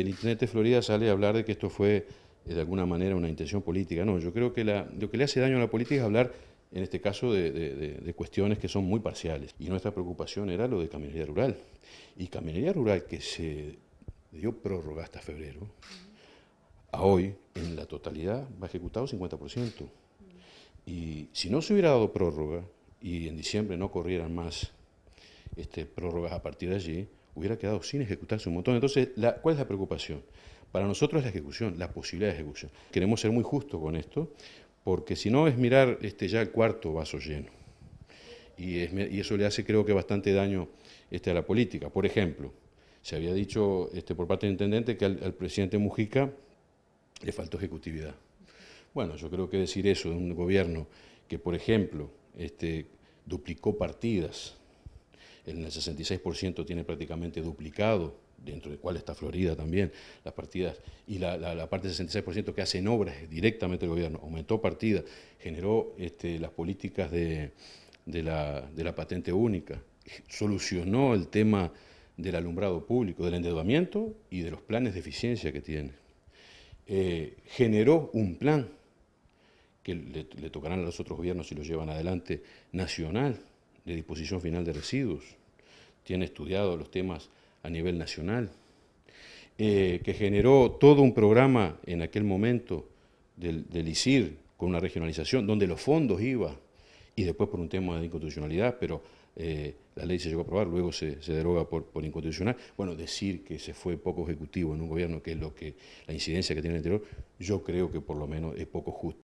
El intendente Florida sale a hablar de que esto fue eh, de alguna manera una intención política. No, yo creo que lo que le hace daño a la política es hablar, en este caso, de, cuestiones que son muy parciales. Y nuestra preocupación era lo de Caminería Rural. Y Caminería Rural, que se dio prórroga hasta febrero, a hoy, en la totalidad, va ejecutado 50%. Y si no se hubiera dado prórroga y en diciembre no corrieran más este, prórrogas a partir de allí, hubiera quedado sin ejecutarse un montón. Entonces, ¿cuál es la preocupación? Para nosotros es la ejecución, la posibilidad de ejecución. Queremos ser muy justos con esto, porque si no es mirar este, ya el cuarto vaso lleno. Y, eso le hace, creo que, bastante daño este, a la política. Por ejemplo, se había dicho este, por parte del intendente que al, presidente Mujica le faltó ejecutividad. Bueno, yo creo que decir eso de un gobierno que, por ejemplo, este, duplicó partidas el 66% tiene prácticamente duplicado, dentro del cual está Florida también, las partidas, y la, parte del 66% que hacen obras directamente el gobierno, aumentó partidas, generó este, las políticas de, la, patente única, solucionó el tema del alumbrado público, del endeudamiento y de los planes de eficiencia que tiene. Eh, generó un plan que le tocarán a los otros gobiernos si lo llevan adelante, nacional, de disposición final de residuos tiene estudiado los temas a nivel nacional, eh, que generó todo un programa en aquel momento del, del ICIR con una regionalización, donde los fondos iban, y después por un tema de inconstitucionalidad, pero eh, la ley se llegó a aprobar, luego se, deroga por, por, inconstitucional. Bueno, decir que se fue poco ejecutivo en un gobierno, que es lo que la incidencia que tiene el interior, yo creo que por lo menos es poco justo.